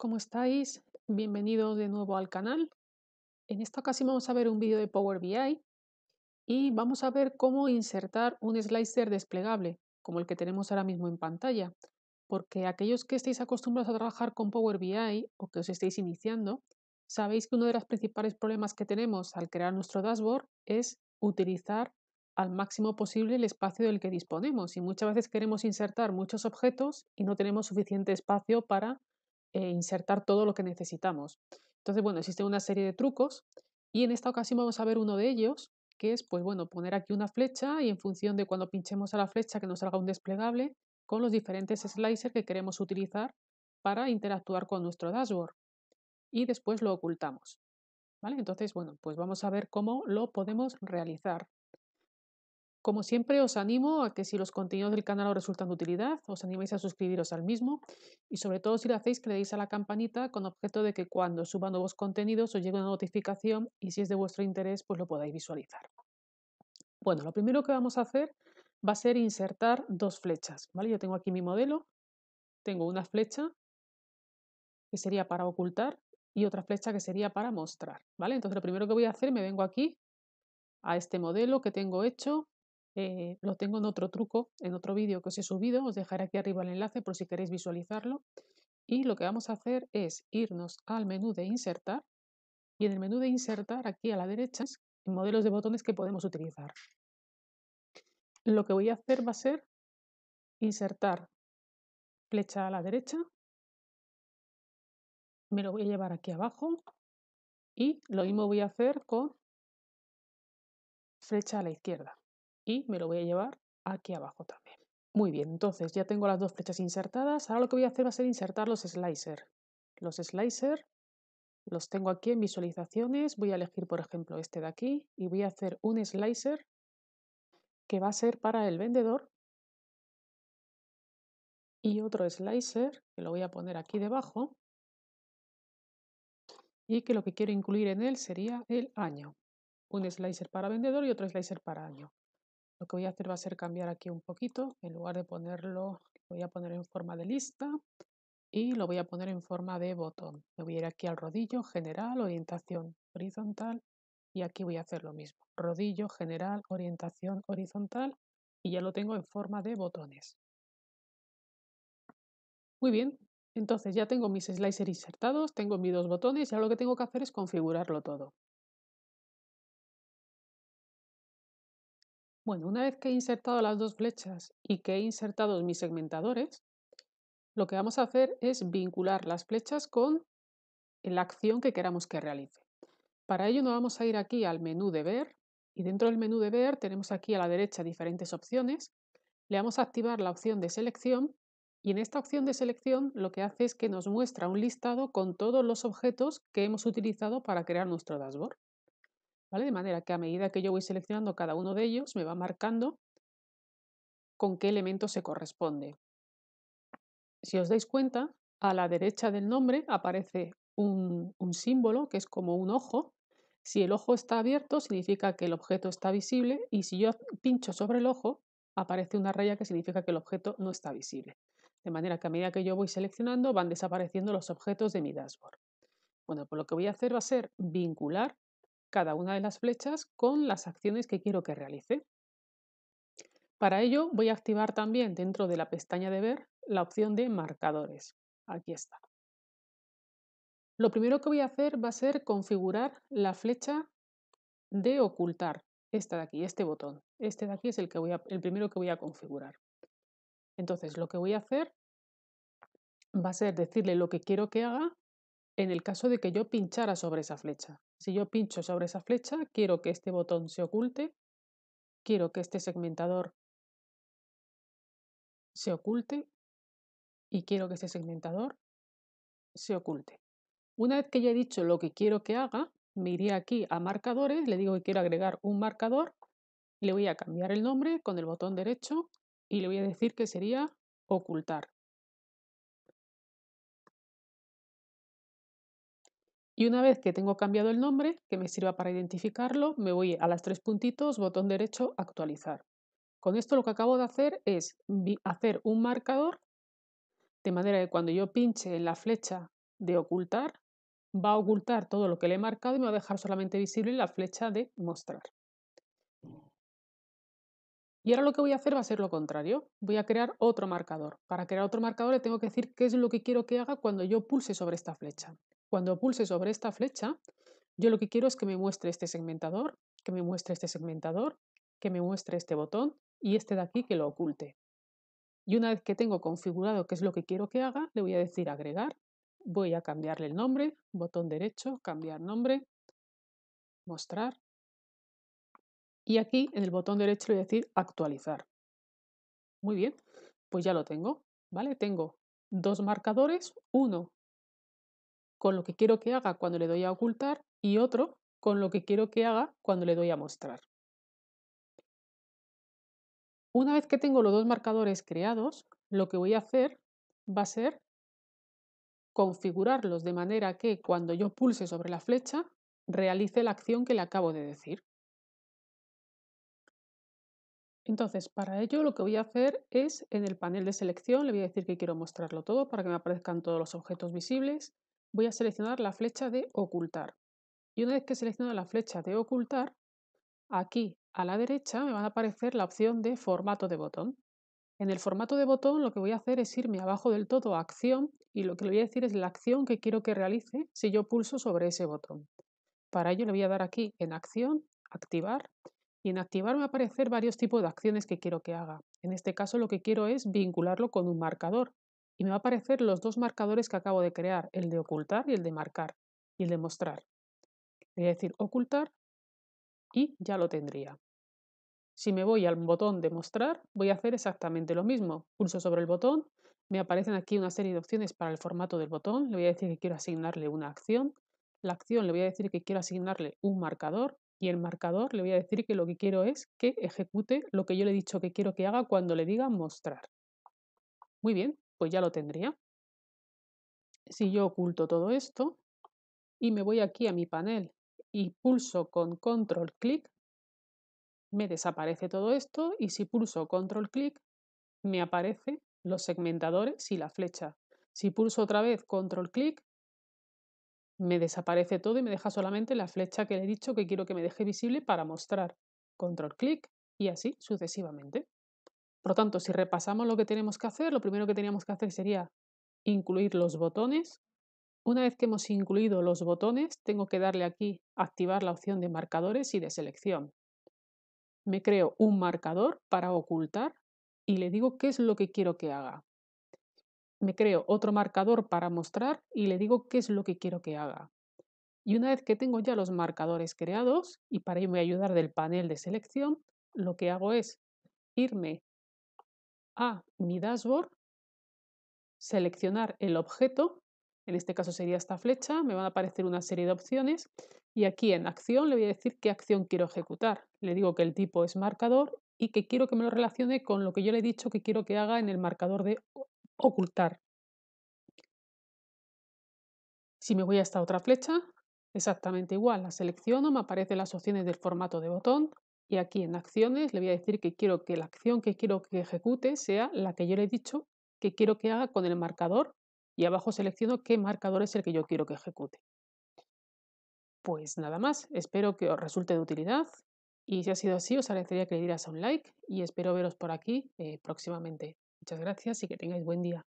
¿Cómo estáis? Bienvenidos de nuevo al canal. En esta ocasión vamos a ver un vídeo de Power BI y vamos a ver cómo insertar un slicer desplegable, como el que tenemos ahora mismo en pantalla. Porque aquellos que estéis acostumbrados a trabajar con Power BI o que os estéis iniciando, sabéis que uno de los principales problemas que tenemos al crear nuestro dashboard es utilizar al máximo posible el espacio del que disponemos y muchas veces queremos insertar muchos objetos y no tenemos suficiente espacio para eh, insertar todo lo que necesitamos. Entonces, bueno, existe una serie de trucos y en esta ocasión vamos a ver uno de ellos, que es, pues bueno, poner aquí una flecha y en función de cuando pinchemos a la flecha que nos salga un desplegable con los diferentes slicers que queremos utilizar para interactuar con nuestro dashboard y después lo ocultamos. ¿Vale? Entonces, bueno, pues vamos a ver cómo lo podemos realizar. Como siempre, os animo a que si los contenidos del canal os resultan de utilidad, os animéis a suscribiros al mismo y sobre todo si lo hacéis, que le deis a la campanita con objeto de que cuando suba nuevos contenidos os llegue una notificación y si es de vuestro interés, pues lo podáis visualizar. Bueno, lo primero que vamos a hacer va a ser insertar dos flechas, ¿vale? Yo tengo aquí mi modelo, tengo una flecha que sería para ocultar y otra flecha que sería para mostrar, ¿vale? Entonces lo primero que voy a hacer, me vengo aquí a este modelo que tengo hecho, eh, lo tengo en otro truco, en otro vídeo que os he subido, os dejaré aquí arriba el enlace por si queréis visualizarlo. Y lo que vamos a hacer es irnos al menú de insertar y en el menú de insertar aquí a la derecha modelos de botones que podemos utilizar. Lo que voy a hacer va a ser insertar flecha a la derecha, me lo voy a llevar aquí abajo y lo mismo voy a hacer con flecha a la izquierda y me lo voy a llevar aquí abajo también. Muy bien, entonces ya tengo las dos flechas insertadas. Ahora lo que voy a hacer va a ser insertar los slicer. Los slicer los tengo aquí en visualizaciones. Voy a elegir, por ejemplo, este de aquí y voy a hacer un slicer que va a ser para el vendedor y otro slicer que lo voy a poner aquí debajo y que lo que quiero incluir en él sería el año. Un slicer para vendedor y otro slicer para año. Lo que voy a hacer va a ser cambiar aquí un poquito. En lugar de ponerlo, lo voy a poner en forma de lista y lo voy a poner en forma de botón. Me voy a ir aquí al rodillo, general, orientación horizontal y aquí voy a hacer lo mismo. Rodillo, general, orientación horizontal y ya lo tengo en forma de botones. Muy bien, entonces ya tengo mis slicers insertados, tengo mis dos botones y ahora lo que tengo que hacer es configurarlo todo. Bueno, una vez que he insertado las dos flechas y que he insertado mis segmentadores, lo que vamos a hacer es vincular las flechas con la acción que queramos que realice. Para ello nos vamos a ir aquí al menú de ver y dentro del menú de ver tenemos aquí a la derecha diferentes opciones. Le vamos a activar la opción de selección y en esta opción de selección lo que hace es que nos muestra un listado con todos los objetos que hemos utilizado para crear nuestro dashboard. De manera que a medida que yo voy seleccionando cada uno de ellos, me va marcando con qué elemento se corresponde. Si os dais cuenta, a la derecha del nombre aparece un, un símbolo que es como un ojo. Si el ojo está abierto, significa que el objeto está visible y si yo pincho sobre el ojo, aparece una raya que significa que el objeto no está visible. De manera que a medida que yo voy seleccionando van desapareciendo los objetos de mi dashboard. Bueno, pues lo que voy a hacer va a ser vincular cada una de las flechas con las acciones que quiero que realice. Para ello voy a activar también dentro de la pestaña de ver la opción de marcadores. Aquí está. Lo primero que voy a hacer va a ser configurar la flecha de ocultar, esta de aquí, este botón. Este de aquí es el, que voy a, el primero que voy a configurar. Entonces lo que voy a hacer va a ser decirle lo que quiero que haga en el caso de que yo pinchara sobre esa flecha. Si yo pincho sobre esa flecha, quiero que este botón se oculte, quiero que este segmentador se oculte y quiero que este segmentador se oculte. Una vez que ya he dicho lo que quiero que haga, me iría aquí a marcadores, le digo que quiero agregar un marcador, le voy a cambiar el nombre con el botón derecho y le voy a decir que sería ocultar. Y una vez que tengo cambiado el nombre, que me sirva para identificarlo, me voy a las tres puntitos, botón derecho, actualizar. Con esto lo que acabo de hacer es hacer un marcador de manera que cuando yo pinche en la flecha de ocultar, va a ocultar todo lo que le he marcado y me va a dejar solamente visible la flecha de mostrar. Y ahora lo que voy a hacer va a ser lo contrario. Voy a crear otro marcador. Para crear otro marcador le tengo que decir qué es lo que quiero que haga cuando yo pulse sobre esta flecha. Cuando pulse sobre esta flecha, yo lo que quiero es que me muestre este segmentador, que me muestre este segmentador, que me muestre este botón y este de aquí que lo oculte. Y una vez que tengo configurado qué es lo que quiero que haga, le voy a decir agregar, voy a cambiarle el nombre, botón derecho, cambiar nombre, mostrar. Y aquí en el botón derecho le voy a decir actualizar. Muy bien, pues ya lo tengo, ¿vale? Tengo dos marcadores, uno con lo que quiero que haga cuando le doy a ocultar y otro con lo que quiero que haga cuando le doy a mostrar. Una vez que tengo los dos marcadores creados, lo que voy a hacer va a ser configurarlos de manera que cuando yo pulse sobre la flecha realice la acción que le acabo de decir. Entonces, para ello lo que voy a hacer es en el panel de selección le voy a decir que quiero mostrarlo todo para que me aparezcan todos los objetos visibles voy a seleccionar la flecha de ocultar. Y una vez que he la flecha de ocultar, aquí a la derecha me va a aparecer la opción de formato de botón. En el formato de botón lo que voy a hacer es irme abajo del todo a acción y lo que le voy a decir es la acción que quiero que realice si yo pulso sobre ese botón. Para ello le voy a dar aquí en acción, activar y en activar me va a aparecer varios tipos de acciones que quiero que haga. En este caso lo que quiero es vincularlo con un marcador, y me va a aparecer los dos marcadores que acabo de crear, el de ocultar y el de marcar y el de mostrar. Le voy a decir ocultar y ya lo tendría. Si me voy al botón de mostrar, voy a hacer exactamente lo mismo. Pulso sobre el botón, me aparecen aquí una serie de opciones para el formato del botón. Le voy a decir que quiero asignarle una acción. La acción le voy a decir que quiero asignarle un marcador y el marcador le voy a decir que lo que quiero es que ejecute lo que yo le he dicho que quiero que haga cuando le diga mostrar. Muy bien, pues ya lo tendría. Si yo oculto todo esto y me voy aquí a mi panel y pulso con control clic, me desaparece todo esto y si pulso control clic, me aparecen los segmentadores y la flecha. Si pulso otra vez control clic, me desaparece todo y me deja solamente la flecha que le he dicho que quiero que me deje visible para mostrar. Control clic y así sucesivamente. Por lo tanto, si repasamos lo que tenemos que hacer, lo primero que teníamos que hacer sería incluir los botones. Una vez que hemos incluido los botones, tengo que darle aquí activar la opción de marcadores y de selección. Me creo un marcador para ocultar y le digo qué es lo que quiero que haga. Me creo otro marcador para mostrar y le digo qué es lo que quiero que haga. Y una vez que tengo ya los marcadores creados, y para irme a ayudar del panel de selección, lo que hago es irme a mi dashboard, seleccionar el objeto, en este caso sería esta flecha, me van a aparecer una serie de opciones y aquí en acción le voy a decir qué acción quiero ejecutar. Le digo que el tipo es marcador y que quiero que me lo relacione con lo que yo le he dicho que quiero que haga en el marcador de ocultar. Si me voy a esta otra flecha, exactamente igual, la selecciono, me aparecen las opciones del formato de botón, y aquí en acciones le voy a decir que quiero que la acción que quiero que ejecute sea la que yo le he dicho que quiero que haga con el marcador y abajo selecciono qué marcador es el que yo quiero que ejecute. Pues nada más, espero que os resulte de utilidad y si ha sido así os agradecería que le dieras un like y espero veros por aquí eh, próximamente. Muchas gracias y que tengáis buen día.